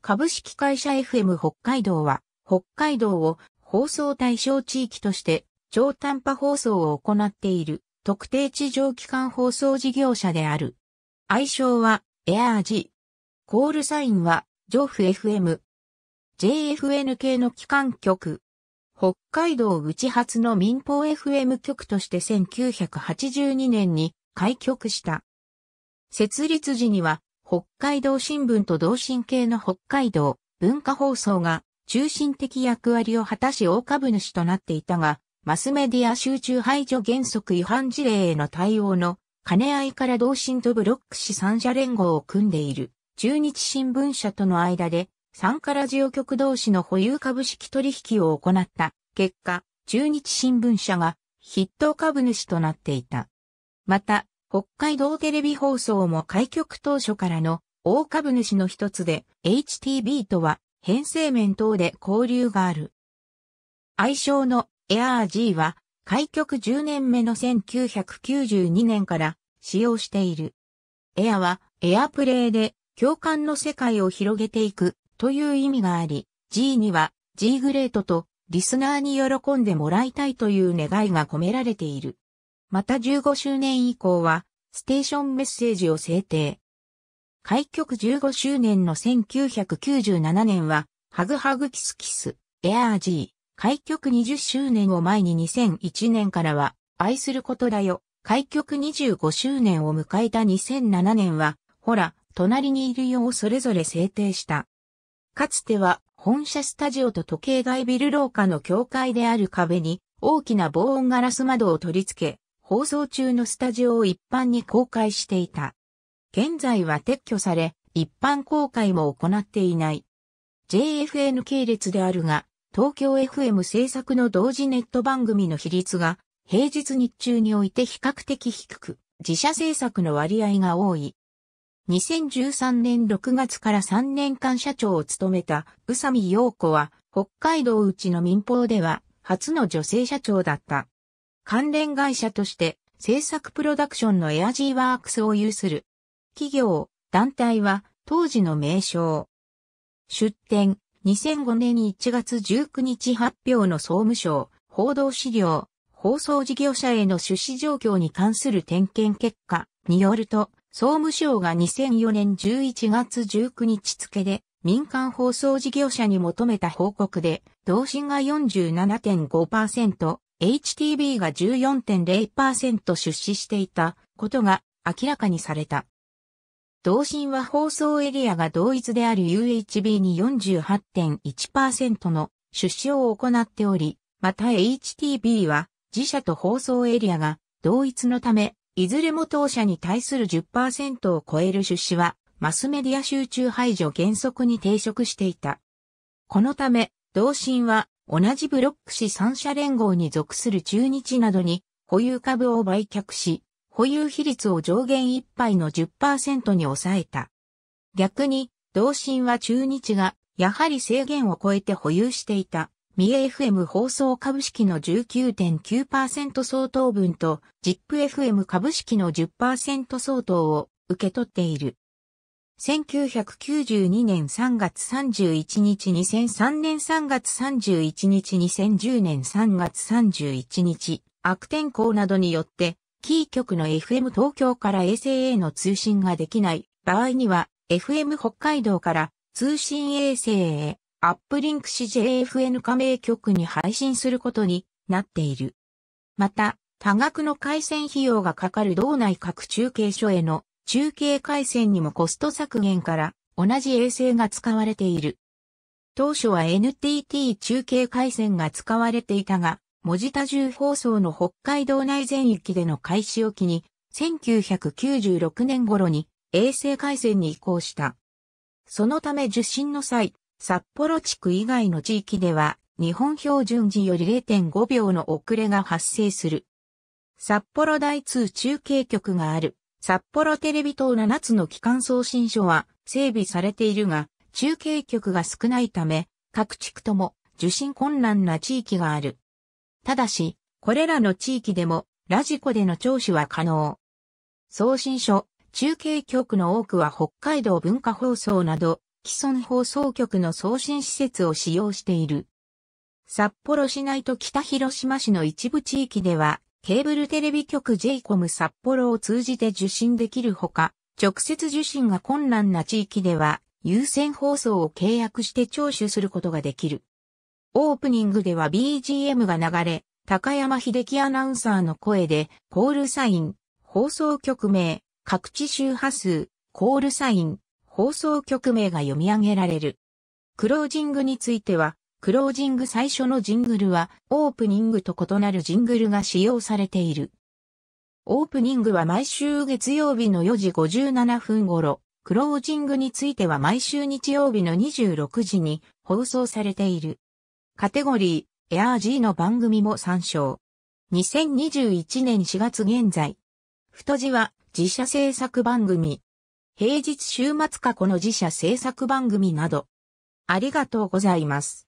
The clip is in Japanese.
株式会社 FM 北海道は、北海道を放送対象地域として超短波放送を行っている特定地上機関放送事業者である。愛称はエアージ。コールサインはジョフ FM。JFN 系の機関局。北海道内発の民放 FM 局として1982年に開局した。設立時には北海道新聞と同心系の北海道文化放送が中心的役割を果たし大株主となっていたが、マスメディア集中排除原則違反事例への対応の兼ね合いから同心とブロック氏三者連合を組んでいる中日新聞社との間で参加ラジオ局同士の保有株式取引を行った結果、中日新聞社が筆頭株主となっていた。また、北海道テレビ放送も開局当初からの大株主の一つで HTB とは編成面等で交流がある。愛称の a r G は開局10年目の1992年から使用している。エアはエアプレイで共感の世界を広げていくという意味があり、G には G グレートとリスナーに喜んでもらいたいという願いが込められている。また15周年以降は、ステーションメッセージを制定。開局15周年の1997年は、ハグハグキスキス、エアージー。開局20周年を前に2001年からは、愛することだよ。開局25周年を迎えた2007年は、ほら、隣にいるよをそれぞれ制定した。かつては、本社スタジオと時計外ビル廊下の境界である壁に、大きな防音ガラス窓を取り付け、放送中のスタジオを一般に公開していた。現在は撤去され、一般公開も行っていない。JFN 系列であるが、東京 FM 制作の同時ネット番組の比率が、平日日中において比較的低く、自社制作の割合が多い。2013年6月から3年間社長を務めた宇佐美陽子は、北海道うちの民放では初の女性社長だった。関連会社として制作プロダクションのエアジーワークスを有する。企業、団体は当時の名称。出展、2005年1月19日発表の総務省、報道資料、放送事業者への出資状況に関する点検結果によると、総務省が2004年11月19日付で民間放送事業者に求めた報告で、同心が47.5%、HTB が14.0%出資していたことが明らかにされた。同心は放送エリアが同一である UHB に48.1%の出資を行っており、また HTB は自社と放送エリアが同一のため、いずれも当社に対する10%を超える出資はマスメディア集中排除原則に抵触していた。このため、同心は同じブロック市三社連合に属する中日などに保有株を売却し、保有比率を上限いっぱいの10%に抑えた。逆に、同心は中日が、やはり制限を超えて保有していた、ミエ FM 放送株式の19.9%相当分と、ZIPFM 株式の10%相当を受け取っている。1992年3月31日2003年3月31日2010年3月31日、悪天候などによって、キー局の FM 東京から衛星への通信ができない場合には、FM 北海道から通信衛星へ、アップリンクし JFN 加盟局に配信することになっている。また、多額の回線費用がかかる道内各中継所への中継回線にもコスト削減から同じ衛星が使われている。当初は NTT 中継回線が使われていたが、文字多重放送の北海道内全域での開始を機に、1996年頃に衛星回線に移行した。そのため受信の際、札幌地区以外の地域では、日本標準時より0.5秒の遅れが発生する。札幌大通中継局がある札幌テレビ等7つの機関送信所は整備されているが、中継局が少ないため、各地区とも受信困難な地域がある。ただし、これらの地域でもラジコでの聴取は可能。送信所、中継局の多くは北海道文化放送など、既存放送局の送信施設を使用している。札幌市内と北広島市の一部地域では、ケーブルテレビ局 JCOM 札幌を通じて受信できるほか、直接受信が困難な地域では、優先放送を契約して聴取することができる。オープニングでは BGM が流れ、高山秀樹アナウンサーの声で、コールサイン、放送局名、各地周波数、コールサイン、放送局名が読み上げられる。クロージングについては、クロージング最初のジングルはオープニングと異なるジングルが使用されている。オープニングは毎週月曜日の4時57分頃、クロージングについては毎週日曜日の26時に放送されている。カテゴリー、エアー G の番組も参照。2021年4月現在。太字は自社制作番組。平日週末過去の自社制作番組など。ありがとうございます。